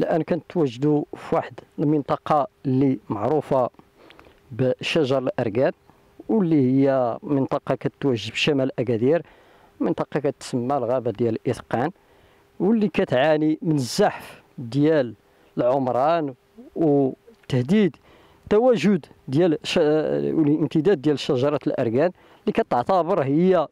الان كنتواجدوا في واحد المنطقه اللي معروفه بشجر الارقام واللي هي منطقه كتواجد بشمال اكادير منطقه كتسمى الغابه ديال الاتقان واللي كتعاني من الزحف ديال العمران وتهديد تواجد ديال ش... الامتداد ديال شجره الاركان اللي كتعتبر هي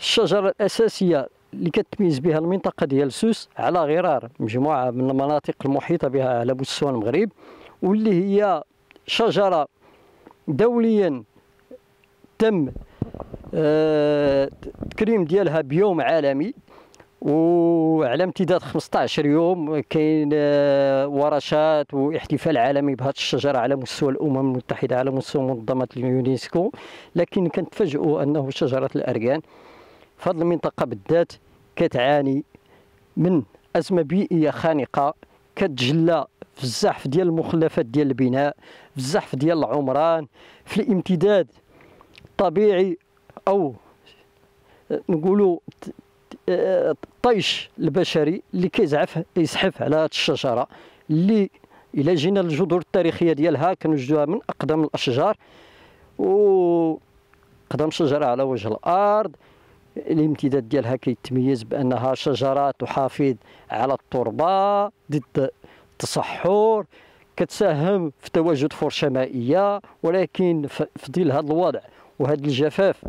الشجره الاساسيه اللي كتميز بها المنطقه ديال سوس على غرار مجموعه من المناطق المحيطه بها على مستوى المغرب واللي هي شجره دوليا تم التكريم آه، ديالها بيوم عالمي وعلى امتداد 15 يوم كاين آه، ورشات واحتفال عالمي بهذه الشجره على مستوى الامم المتحده على مستوى منظمه اليونسكو لكن كنتفاجئوا انه شجره الاركان فهاد المنطقه بالذات كتعاني من ازمه بيئيه خانقه كتجلى في الزحف ديال المخلفات ديال البناء في الزحف ديال العمران في الامتداد الطبيعي او نقولوا الطيش البشري اللي كيزعف يزحف على هذه الشجره اللي الا جينا للجذور التاريخيه ديالها كنوجدوها من اقدم الاشجار و اقدم شجره على وجه الارض الامتداد ديالها كيتميز بانها شجره تحافظ على التربه ضد التصحر كتساهم في تواجد فرشه مائيه ولكن في ظل هذا الوضع وهذا الجفاف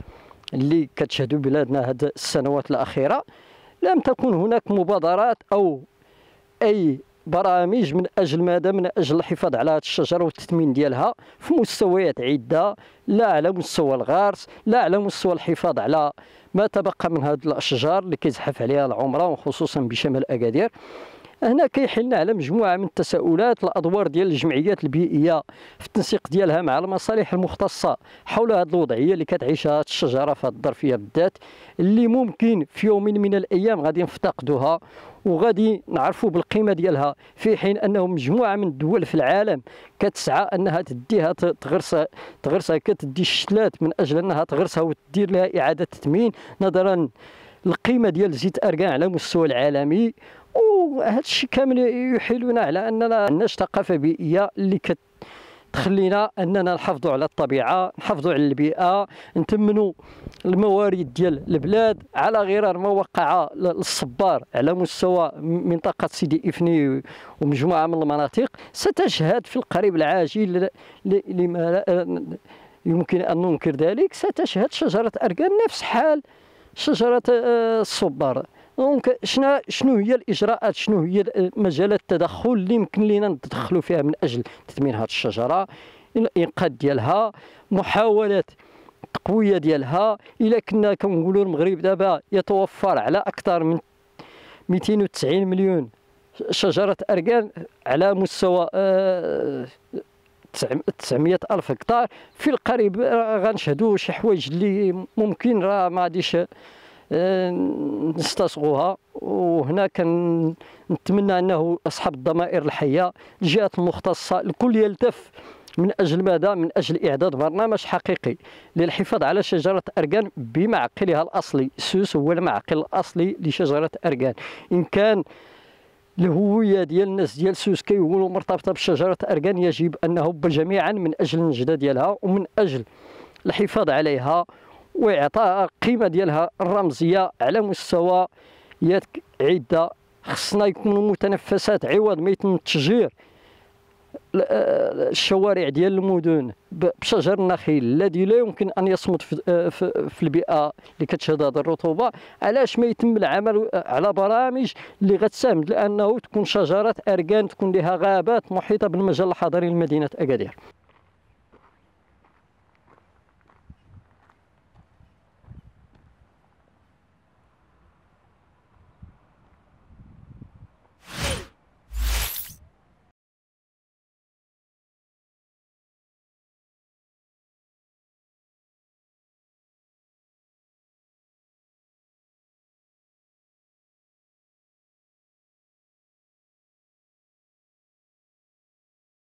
اللي كتشهدوا بلادنا هذه السنوات الاخيره لم تكن هناك مبادرات او اي برامج من اجل ماذا من اجل الحفاظ على هذه الشجره والتثمين ديالها في مستويات عده لا على مستوى الغارس لا على مستوى الحفاظ على ما تبقى من هذه الاشجار اللي كيزحف عليها العمره وخصوصا بشمال اكادير هنا كيحلنا على مجموعه من التساؤلات الادوار ديال الجمعيات البيئيه في التنسيق ديالها مع المصالح المختصه حول هذه الوضعيه اللي كتعيشها الشجره في هذه الظرفيه بالذات اللي ممكن في يوم من الايام غادي نفتقدوها وغادي نعرفوا بالقيمه ديالها في حين انه مجموعه من الدول في العالم كتسعى انها تديها تغرسها تغرسها كتدي الشتلات من اجل انها تغرسها وتدير لها اعاده تثمين نظرا القيمه ديال زيت اركان على المستوى العالمي وهذا الشيء كامل يحيلنا على اننا ما عندناش ثقافه بيئيه اللي كتخلينا اننا نحافظوا على الطبيعه نحافظوا على البيئه نتمنوا الموارد ديال البلاد على غرار ما وقع الصبار على مستوى منطقه سيدي افني ومجموعه من المناطق ستشهد في القريب العاجل لما يمكن ان ننكر ذلك ستشهد شجره اركان نفس حال شجره آه، الصبار دونك شنو شنو هي الاجراءات شنو هي مجالات التدخل اللي يمكن لينا نتدخلوا فيها من اجل تثمين هذه الشجره الانقاذ ديالها محاولات التقويه ديالها الا كنا كنقولوا المغرب دابا يتوفر على اكثر من 290 مليون شجره اركان على مستوى آه 900 الف هكتار في القريب آه، غنشهدوا شي حوايج اللي ممكن راه ما غاديش آه، نستسغوها وهنا كنتمنى انه اصحاب الضمائر الحيه الجهات المختصه الكل يلتف من اجل ماذا؟ من اجل اعداد برنامج حقيقي للحفاظ على شجره اركان بمعقلها الاصلي، السوس هو المعقل الاصلي لشجره اركان، ان كان الهويه ديال الناس ديال سوس كيقولوا مرتبطه بشجره اركان يجب ان نهب جميعا من اجل النجده ديالها ومن اجل الحفاظ عليها واعطاء القيمه ديالها الرمزيه على مستوى عده خصنا يكونوا متنفسات عوض ما يتم تشجير آه، الشوارع ديال المدن بشجر النخيل الذي لا يمكن ان يصمد آه، في, في البيئه اللي كتشهد هذه الرطوبه علاش ما يتم العمل على برامج اللي غتساهم لانه تكون شجرات اركان تكون لها غابات محيطه بالمجال الحضري لمدينه اكادير